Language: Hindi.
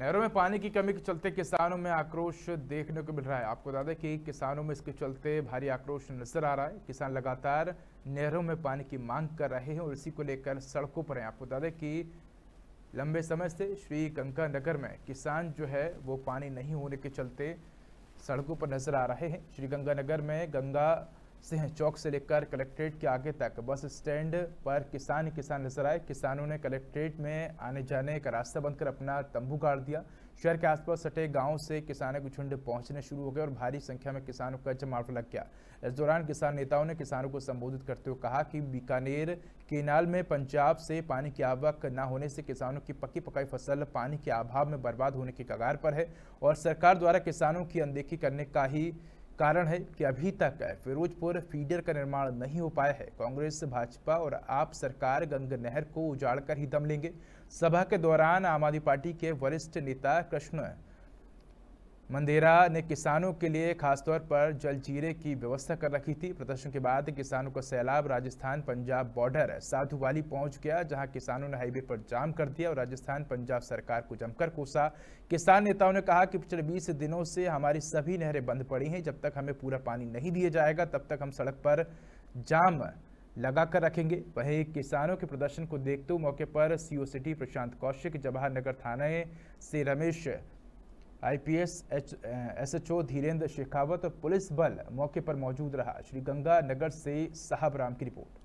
नहरों में पानी की कमी के चलते किसानों में आक्रोश देखने को मिल रहा है आपको बता दें कि किसानों में इसके चलते भारी आक्रोश नजर आ रहा है किसान लगातार नहरों में पानी की मांग कर रहे हैं और इसी को लेकर सड़कों पर हैं आपको बता दें कि लंबे समय से श्री गंगा नगर में किसान जो है वो पानी नहीं होने के चलते सड़कों पर नजर आ रहे हैं श्री गंगानगर में गंगा सिंह चौक से लेकर कलेक्ट्रेट के आगे तक बस स्टैंड पर किसान ही किसान नजर आए किसानों ने कलेक्ट्रेट में आने जाने का रास्ता बंद कर अपना तंबू गाड़ दिया शहर के आसपास सटे गांव से किसानों के झुंड पहुंचने शुरू हो गए और भारी संख्या में किसानों का जमावट लग गया इस दौरान किसान नेताओं ने किसानों को संबोधित करते हुए कहा कि बीकानेर केनाल में पंजाब से पानी की आवक न होने से किसानों की पकी पकाई फसल पानी के अभाव में बर्बाद होने के कगार पर है और सरकार द्वारा किसानों की अनदेखी करने का ही कारण है कि अभी तक फिरोजपुर फीडर का निर्माण नहीं हो पाया है कांग्रेस भाजपा और आप सरकार गंग नहर को उजाड़कर ही दम लेंगे सभा के दौरान आम आदमी पार्टी के वरिष्ठ नेता कृष्ण मंदेरा ने किसानों के लिए खासतौर पर जलजीरे की व्यवस्था कर रखी थी प्रदर्शन के बाद किसानों का सैलाब राजस्थान पंजाब बॉर्डर साधुवाली पहुंच गया जहां किसानों ने हाईवे पर जाम कर दिया और राजस्थान पंजाब सरकार को जमकर कोसा किसान नेताओं ने कहा कि पिछले बीस दिनों से हमारी सभी नहरें बंद पड़ी हैं जब तक हमें पूरा पानी नहीं दिया जाएगा तब तक हम सड़क पर जाम लगा कर रखेंगे वहीं किसानों के प्रदर्शन को देखते हुए मौके पर सीओ सिटी प्रशांत कौशिक जवाहर नगर थाने से रमेश आईपीएस एसएचओ धीरेन्द्र शेखावत और पुलिस बल मौके पर मौजूद रहा श्रीगंगा नगर से साहब राम की रिपोर्ट